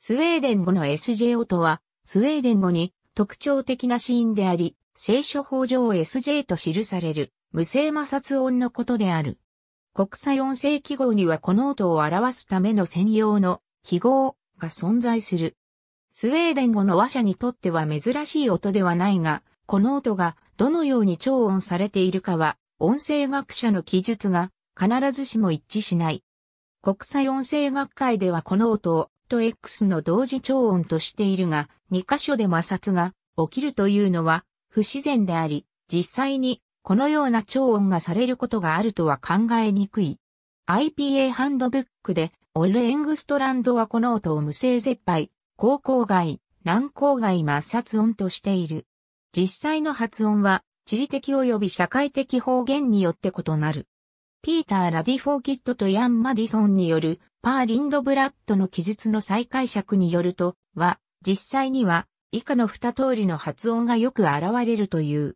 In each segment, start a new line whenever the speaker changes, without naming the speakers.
スウェーデン語の SJ 音は、スウェーデン語に特徴的なシーンであり、聖書法上 SJ と記される、無声摩擦音のことである。国際音声記号にはこの音を表すための専用の記号が存在する。スウェーデン語の話者にとっては珍しい音ではないが、この音がどのように超音されているかは、音声学者の記述が必ずしも一致しない。国際音声学会ではこの音をと X の同時超音としているが、2箇所で摩擦が起きるというのは不自然であり、実際にこのような超音がされることがあるとは考えにくい。IPA ハンドブックで、オルエングストランドはこの音を無声絶敗、高校外、難郊外摩擦音としている。実際の発音は、地理的及び社会的方言によって異なる。ピーター・ラディフォーキッドとヤン・マディソンによるパー・リンドブラッドの記述の再解釈によると、は、実際には以下の二通りの発音がよく現れるという。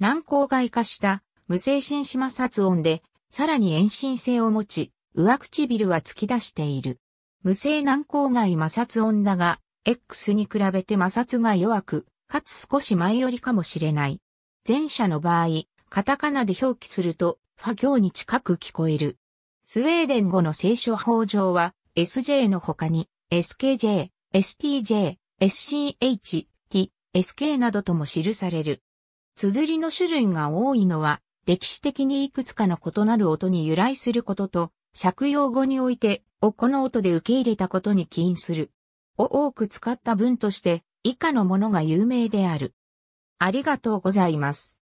難航外化した無精神島殺音で、さらに遠心性を持ち、上唇は突き出している。無性難航外摩擦音だが、X に比べて摩擦が弱く、かつ少し前寄りかもしれない。前者の場合、カタカナで表記すると、ファ行に近く聞こえる。スウェーデン語の聖書法上は、SJ の他に、SKJ、STJ、SCH、T、SK などとも記される。綴りの種類が多いのは、歴史的にいくつかの異なる音に由来することと、借用語において、をこの音で受け入れたことに起因する。を多く使った文として、以下のものが有名である。ありがとうございます。